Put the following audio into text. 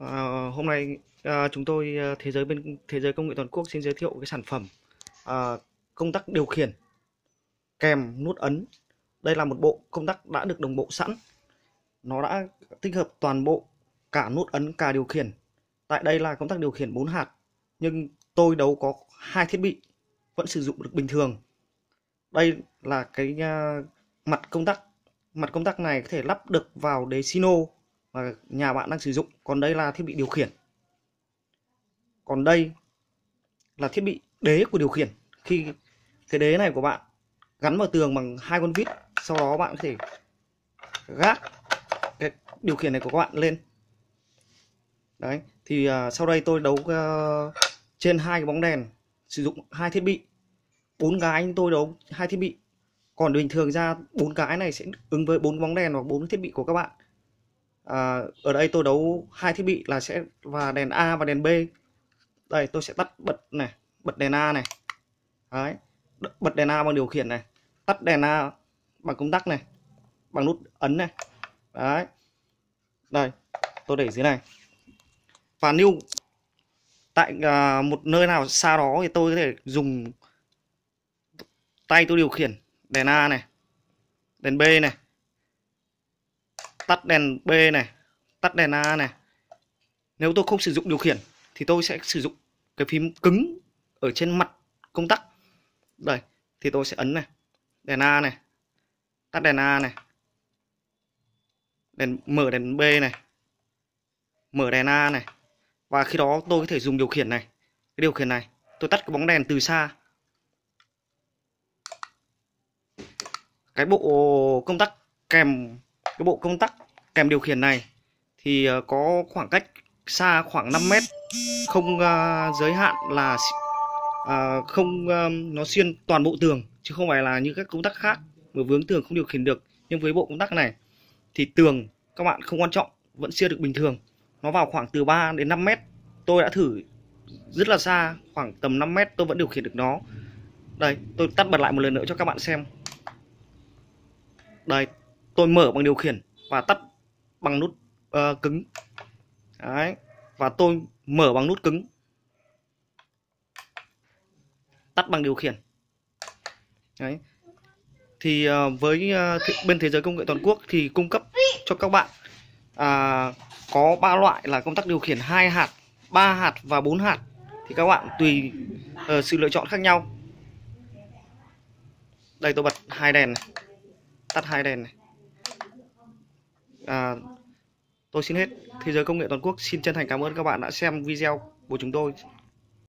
À, hôm nay à, chúng tôi ờ, thế giới bên thế giới công nghệ toàn quốc xin giới thiệu cái sản phẩm à, công tắc điều khiển kèm nút ấn. Đây là một bộ công tắc đã được đồng bộ sẵn. Nó đã tích hợp toàn bộ cả nút ấn cả điều khiển. Tại đây là công tắc điều khiển 4 hạt nhưng tôi đấu có hai thiết bị vẫn sử dụng được bình thường. Đây là cái uh, mặt công tắc. Mặt công tắc này có thể lắp được vào đế Sino và nhà bạn đang sử dụng còn đây là thiết bị điều khiển còn đây là thiết bị đế của điều khiển khi cái đế này của bạn gắn vào tường bằng hai con vít sau đó bạn có thể gác cái điều khiển này của các bạn lên đấy thì uh, sau đây tôi đấu uh, trên hai cái bóng đèn sử dụng hai thiết bị bốn cái anh tôi đấu hai thiết bị còn bình thường ra bốn cái này sẽ ứng với bốn bóng đèn hoặc bốn thiết bị của các bạn à, ở đây tôi đấu hai thiết bị là sẽ và đèn A và đèn B đây tôi sẽ tắt bật này bật đèn A này đấy bật đèn A bằng điều khiển này tắt đèn A bằng công tắc này bằng nút ấn này đấy đây tôi để dưới này và lưu tại à, một nơi nào xa đó thì tôi có thể dùng tay tôi điều khiển đèn A này đèn B này tắt đèn B này tắt đèn A này nếu tôi không sử dụng điều khiển thì tôi sẽ sử dụng cái phím cứng ở trên mặt công tắc đây thì tôi sẽ ấn này đèn A này tắt đèn A này đèn mở đèn B này mở đèn A này và khi đó tôi có thể dùng điều khiển này cái điều khiển này tôi tắt cái bóng đèn từ xa cái bộ công tắc kèm cái bộ công tắc kèm điều khiển này thì ờ, có khoảng cách xa khoảng 5 mét không uh, giới hạn là uh, không uh, nó xuyên toàn bộ tường chứ không phải là như các công tắc khác mà vướng tường không điều khiển được nhưng với bộ công tắc này thì tường các bạn không quan trọng vẫn xuyên được bình thường nó vào khoảng từ 3 đến 5 mét tôi đã thử rất là xa khoảng tầm 5 mét tôi vẫn điều khiển được nó đây tôi tắt bật lại một lần nữa cho các bạn xem đây tôi mở bằng điều khiển và tắt bằng nút uh, cứng đấy và tôi mở bằng nút cứng tắt bằng điều khiển đấy thì uh, với uh, th bên thế giới công nghệ toàn quốc thì cung cấp cho các bạn uh, có ba loại là công tắc điều khiển hai hạt ba hạt và bốn hạt thì các bạn tùy uh, sự lựa chọn khác nhau đây tôi bật hai đèn này tắt hai đèn này à, tôi xin hết thế giới công nghệ toàn quốc xin chân thành cảm ơn các bạn đã xem video của chúng tôi